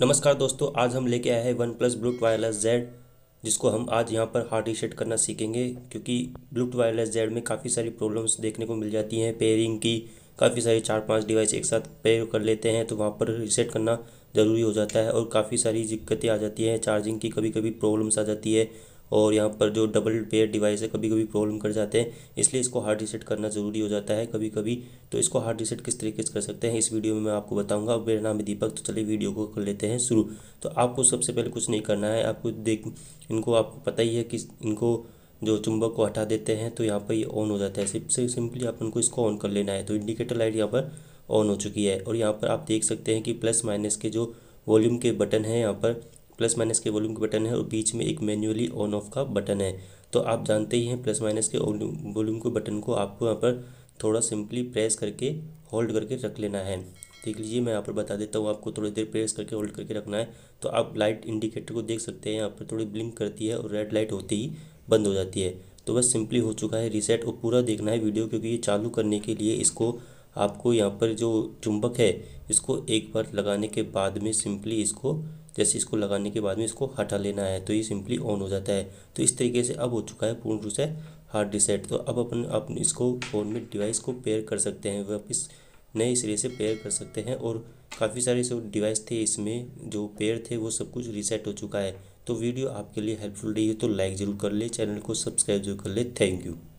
नमस्कार दोस्तों आज हम लेके आए हैं OnePlus bullets wireless Z जिसको हम आज यहाँ पर हार्ड रीसेट करना सीखेंगे क्योंकि ब्लूट वायरलेस जेड में काफ़ी सारी प्रॉब्लम्स देखने को मिल जाती हैं पेयरिंग की काफ़ी सारे चार पांच डिवाइस एक साथ पेयर कर लेते हैं तो वहाँ पर रीसेट करना ज़रूरी हो जाता है और काफ़ी सारी दिक्कतें आ जाती हैं चार्जिंग की कभी कभी प्रॉब्लम्स आ जाती है और यहाँ पर जो डबल पेयर डिवाइस है कभी कभी प्रॉब्लम कर जाते हैं इसलिए इसको हार्ड रीसेट करना ज़रूरी हो जाता है कभी कभी तो इसको हार्ड रीसेट किस तरीके से कर सकते हैं इस वीडियो में मैं आपको बताऊँगा मेरा नाम है दीपक तो चलिए वीडियो को कर लेते हैं शुरू तो आपको सबसे पहले कुछ नहीं करना है आपको देख इनको आपको पता ही है कि इनको जो चुंबक को हटा देते हैं तो यहाँ पर ये ऑन हो जाता है सबसे सिंपली आप उनको इसको ऑन कर लेना है तो इंडिकेटर लाइट यहाँ पर ऑन हो चुकी है और यहाँ पर आप देख सकते हैं कि प्लस माइनस के जो वॉल्यूम के बटन हैं यहाँ पर प्लस माइनस के वॉल्यूम के बटन है और बीच में एक मैन्युअली ऑन ऑफ का बटन है तो आप जानते ही हैं प्लस माइनस के वॉल्यूम के बटन को आपको यहाँ पर थोड़ा सिंपली प्रेस करके होल्ड करके रख लेना है देख लीजिए मैं यहाँ पर बता देता हूँ आपको थोड़ी देर प्रेस करके होल्ड करके रखना है तो आप लाइट इंडिकेटर को देख सकते हैं यहाँ पर थोड़ी ब्लिंक करती है और रेड लाइट होती ही बंद हो जाती है तो बस सिंपली हो चुका है रीसेट और पूरा देखना है वीडियो क्योंकि ये चालू करने के लिए इसको आपको यहाँ पर जो चुंबक है इसको एक बार लगाने के बाद में सिंपली इसको जैसे इसको लगाने के बाद में इसको हटा लेना है तो ये सिंपली ऑन हो जाता है तो इस तरीके से अब हो चुका है पूर्ण रूप से हार्ड डिसेट तो अब अपन आप इसको फ़ोन में डिवाइस को पेयर कर सकते हैं वापस नए सिरे से पेयर कर सकते हैं और काफ़ी सारे जो डिवाइस थे इसमें जो पेयर थे वो सब कुछ रिसेट हो चुका है तो वीडियो आपके लिए हेल्पफुल रही है तो लाइक ज़रूर कर ले चैनल को सब्सक्राइब जरूर कर ले थैंक यू